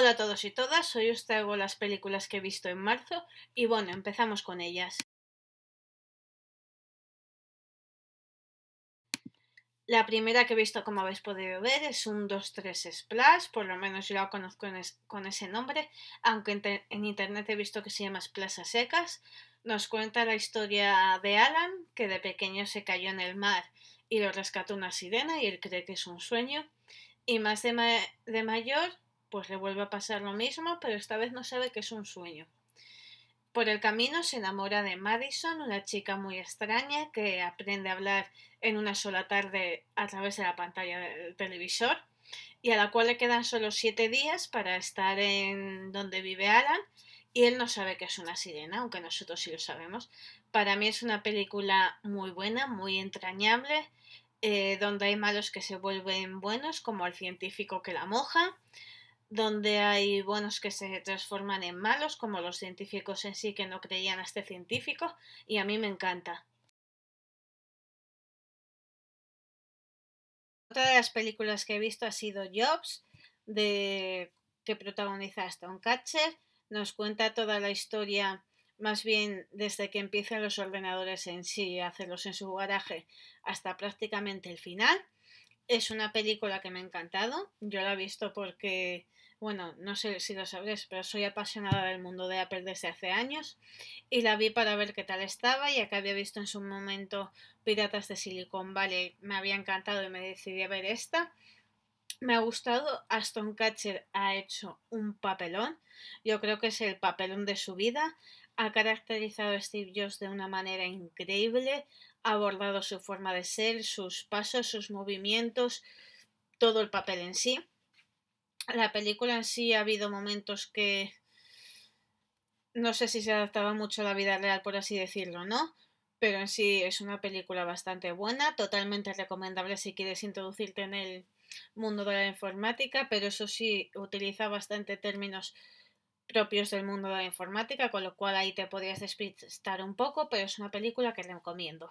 Hola a todos y todas, hoy os traigo las películas que he visto en marzo y bueno, empezamos con ellas. La primera que he visto, como habéis podido ver, es un 2-3 Splash, por lo menos yo la conozco con ese nombre, aunque en, internet he visto que se llama Plazas Secas. Nos cuenta la historia de Alan, que de pequeño se cayó en el mar y lo rescató una sirena y él cree que es un sueño. Y más de mayor pues le vuelve a pasar lo mismo, pero esta vez no sabe que es un sueño. Por el camino se enamora de Madison, una chica muy extraña que aprende a hablar en una sola tarde a través de la pantalla del televisor y a la cual le quedan solo siete días para estar en donde vive Alan y él no sabe que es una sirena, aunque nosotros sí lo sabemos. Para mí es una película muy buena, muy entrañable, eh, donde hay malos que se vuelven buenos, como el científico que la moja, donde hay buenos que se transforman en malos, como los científicos en sí que no creían a este científico, y a mí me encanta. Otra de las películas que he visto ha sido Jobs, de, que protagoniza a Catcher. Nos cuenta toda la historia, más bien desde que empiezan los ordenadores en sí, hacerlos en su garaje, hasta prácticamente el final. Es una película que me ha encantado. Yo la he visto porque, bueno, no sé si lo sabréis, pero soy apasionada del mundo de Apple desde hace años y la vi para ver qué tal estaba, ya que había visto en su momento Piratas de Silicon Valley, me había encantado y me decidí a ver esta. Me ha gustado, Aston Catcher ha hecho un papelón, yo creo que es el papelón de su vida, ha caracterizado a Steve Jobs de una manera increíble, abordado su forma de ser, sus pasos, sus movimientos, todo el papel en sí. La película en sí ha habido momentos que no sé si se adaptaba mucho a la vida real, por así decirlo, ¿no? Pero en sí es una película bastante buena, totalmente recomendable si quieres introducirte en el mundo de la informática, pero eso sí utiliza bastante términos propios del mundo de la informática, con lo cual ahí te podrías despistar un poco, pero es una película que recomiendo.